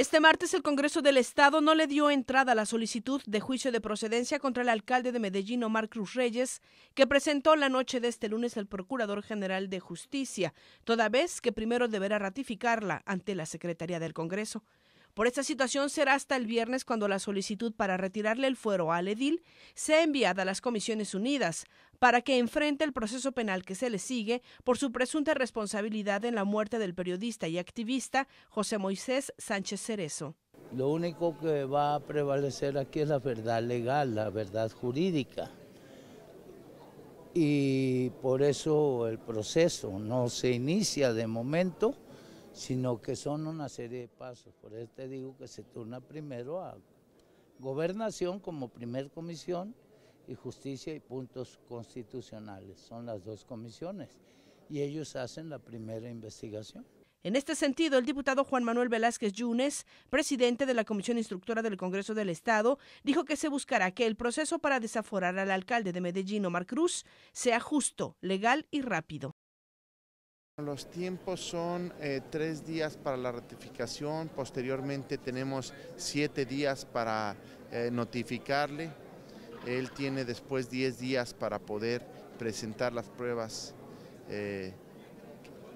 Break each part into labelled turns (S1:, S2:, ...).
S1: Este martes el Congreso del Estado no le dio entrada a la solicitud de juicio de procedencia contra el alcalde de Medellín, Omar Cruz Reyes, que presentó la noche de este lunes el Procurador General de Justicia, toda vez que primero deberá ratificarla ante la Secretaría del Congreso. Por esta situación será hasta el viernes cuando la solicitud para retirarle el fuero al edil sea enviada a las Comisiones Unidas para que enfrente el proceso penal que se le sigue por su presunta responsabilidad en la muerte del periodista y activista José Moisés Sánchez Cerezo.
S2: Lo único que va a prevalecer aquí es la verdad legal, la verdad jurídica. Y por eso el proceso no se inicia de momento, sino que son una serie de pasos. Por eso te digo que se turna primero a gobernación como primer comisión y Justicia y puntos constitucionales. Son las dos comisiones y ellos hacen la primera investigación. En este sentido, el diputado Juan
S1: Manuel Velázquez Yunes, presidente de la Comisión Instructora del Congreso del Estado, dijo que se buscará que el proceso para desaforar al alcalde de Medellín, Omar Cruz, sea justo, legal y rápido.
S3: Los tiempos son eh, tres días para la ratificación, posteriormente tenemos siete días para eh, notificarle él tiene después 10 días para poder presentar las pruebas eh,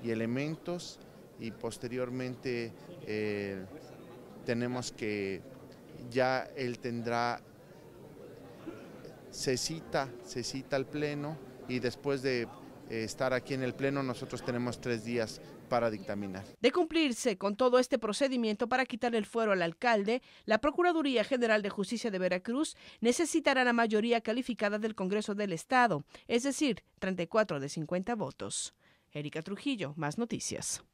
S3: y elementos y posteriormente eh, tenemos que ya él tendrá, se cita, se cita al pleno y después de eh, estar aquí en el Pleno, nosotros tenemos tres días para dictaminar.
S1: De cumplirse con todo este procedimiento para quitar el fuero al alcalde, la Procuraduría General de Justicia de Veracruz necesitará la mayoría calificada del Congreso del Estado, es decir, 34 de 50 votos. Erika Trujillo, más noticias.